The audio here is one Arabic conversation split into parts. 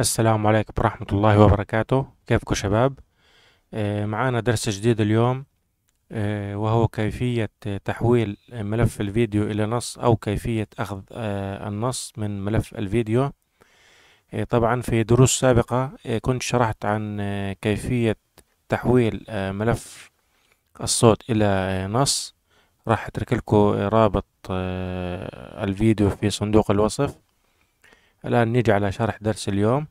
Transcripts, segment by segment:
السلام عليكم ورحمة الله وبركاته كيفكم شباب آه، معانا درس جديد اليوم آه، وهو كيفية تحويل ملف الفيديو إلى نص أو كيفية أخذ آه، النص من ملف الفيديو طبعا في دروس سابقة كنت شرحت عن كيفية تحويل ملف الصوت إلى نص راح أترك لكم رابط الفيديو في صندوق الوصف الآن نيجي على شرح درس اليوم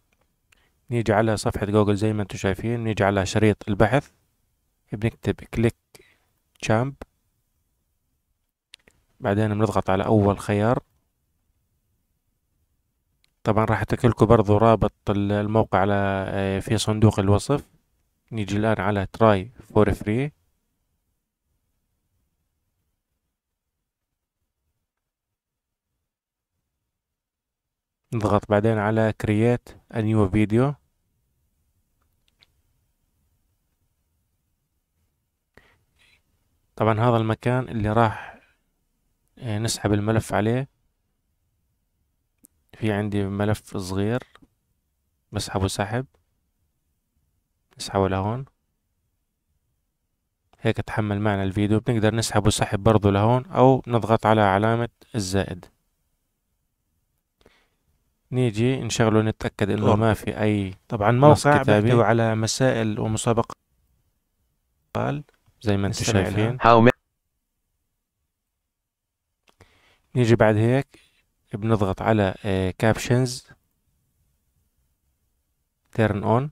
نيجي على صفحة جوجل زي ما انتم شايفين نيجي على شريط البحث بنكتب كليك شامب بعدين بنضغط على أول خيار طبعا راح اترك برضو رابط الموقع على آه، في صندوق الوصف نيجي الآن على تراي فور فري نضغط بعدين على create a new video طبعا هذا المكان اللي راح آه، نسحب الملف عليه في عندي ملف صغير بسحبه سحب نسحبه لهون هيك تحمل معنا الفيديو بنقدر نسحبه سحب برضو لهون او نضغط على علامة الزائد نيجي نشغله نتأكد إنه أوه. ما في أي طبعا موقع بيحتوي على مسائل ومسابقات زي ما انت شايفين نيجي بعد هيك بنضغط على كابشنز تيرن اون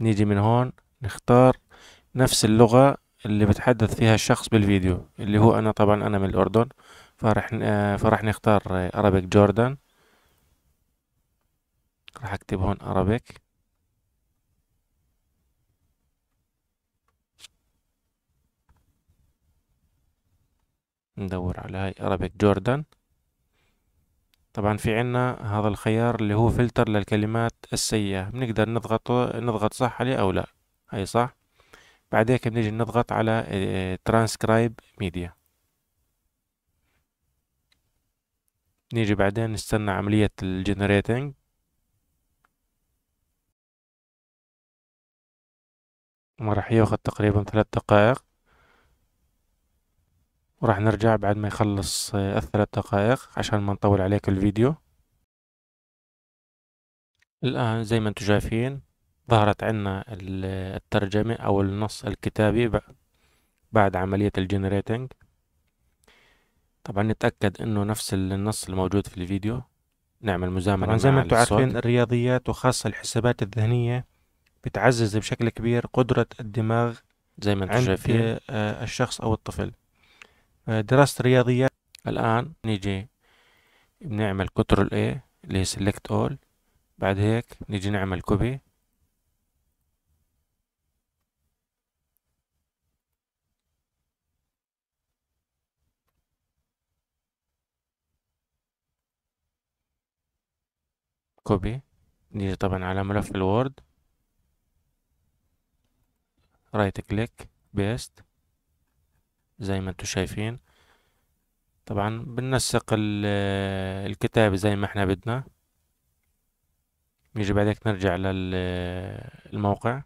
نيجي من هون نختار نفس اللغة اللي بتحدث فيها الشخص بالفيديو اللي هو أنا طبعا أنا من الأردن فرح آه، فرح نختار ارابيك آه، جوردن راح اكتب هون Arabic ندور على هاي Arabic جوردن طبعا في عنا هذا الخيار اللي هو فلتر للكلمات السيئة بنقدر نضغط نضغط صح عليه أو لا هاي صح بعد هيك بنيجي نضغط على ترانسكرايب آه، ميديا نيجي بعدين نستنى عملية الجنريتنج وراح ياخد تقريبا ثلاث دقائق وراح نرجع بعد ما يخلص آه، الثلاث دقائق عشان ما نطول عليك الفيديو الآن زي ما انتم شايفين ظهرت عنا آه، الترجمة أو النص الكتابي بعد عملية الجنريتنج طبعا نتأكد انه نفس النص الموجود في الفيديو نعمل مزامنة زي ما انتم عارفين الرياضيات وخاصة الحسابات الذهنية بتعزز بشكل كبير قدرة الدماغ زي ما عند شايفين آه، الشخص أو الطفل آه، دراسة الرياضيات الآن نيجي بنعمل كترول A اللي هي select all بعد هيك نيجي نعمل كوبي كوبي نيجي طبعا على ملف الوورد رايت كليك بيست زي ما انتم شايفين طبعا بننسق آه، الكتاب زي ما احنا بدنا يجي بعدك نرجع للموقع آه،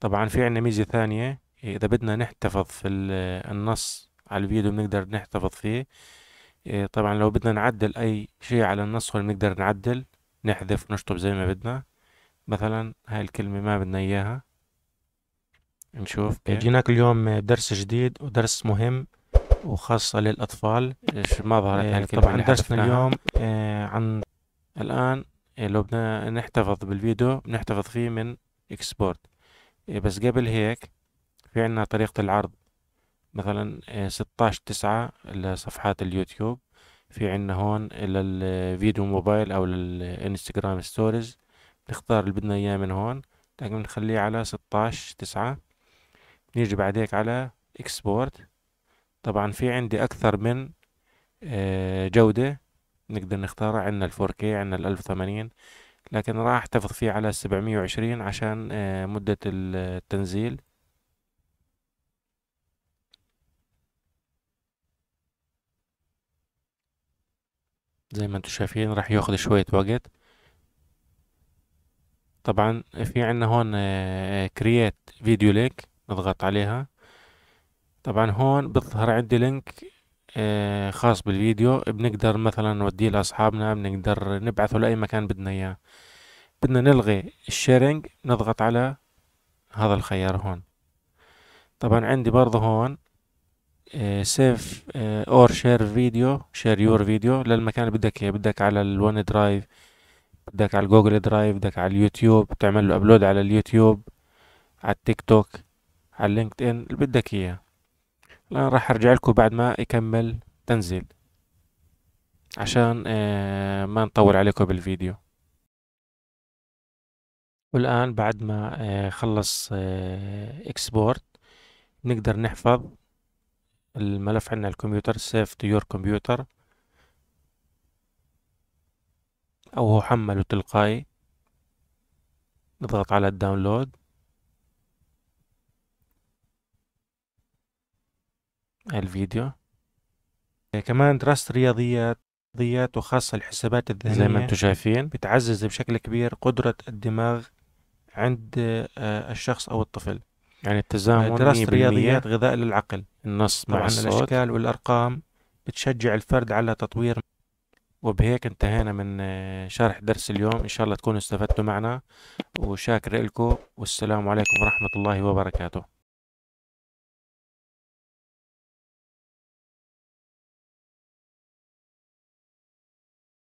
طبعا في عنا ميزة ثانية اذا بدنا نحتفظ في آه، النص على الفيديو بنقدر نحتفظ فيه إيه، طبعا لو بدنا نعدل اي شيء على النص هون بنقدر نعدل نحذف نشطب زي ما بدنا مثلا هاي الكلمة ما بدنا اياها نشوف جيناك اليوم درس جديد ودرس مهم وخاصة للأطفال إيش ما ظهرت يعني طبعا درسنا اليوم إيه، عن الآن إيه، لو بدنا نحتفظ بالفيديو بنحتفظ فيه من اكسبورت بس قبل هيك في عنا طريقة العرض مثلا ستاش تسعة لصفحات اليوتيوب في عنا هون للفيديو موبايل أو للإنستغرام ستوريز نختار اللي بدنا إياه من هون لكن بنخليه على ستاش تسعة نيجي هيك على اكسبورت طبعا في عندي اكثر من آه، جودة نقدر نختارها عندنا الفور كي عندنا الالف وثمانين لكن راح احتفظ فيه على سبعمية وعشرين عشان آه، مدة التنزيل زي ما انتم شايفين راح ياخذ شوية وقت طبعا في عندنا هون كرييت فيديو لينك نضغط عليها طبعا هون بظهر عندي لينك آه، خاص بالفيديو بنقدر مثلا نوديه لأصحابنا بنقدر نبعثه لأي مكان بدنا إياه بدنا نلغي الشيرنج نضغط على هذا الخيار هون طبعا عندي برضه هون سيف اور شير فيديو شير يور فيديو للمكان اللي بدك اياه بدك على الون درايف بدك على الجوجل درايف بدك على اليوتيوب تعمل له ابلود على اليوتيوب على التيك توك على لينكد ان اللي بدك اياه الان راح ارجع لكم بعد ما يكمل تنزيل عشان آه، ما نطول عليكم بالفيديو والآن بعد ما آه، خلص اكسبورت آه، نقدر نحفظ الملف عندنا الكمبيوتر سيف تو يور كمبيوتر أو هو حمله تلقائي نضغط على الداونلود الفيديو آه، كمان دراسة الرياضيات رياضيات وخاصة الحسابات الذهنية زي ما انتم شايفين بتعزز بشكل كبير قدرة الدماغ عند آه، الشخص أو الطفل يعني آه، التزامن دراسة الرياضيات غذاء للعقل النص مع الصوت الأشكال والأرقام بتشجع الفرد على تطوير وبهيك انتهينا من شرح درس اليوم إن شاء الله تكونوا استفدتوا معنا وشاكر لكم والسلام عليكم ورحمة الله وبركاته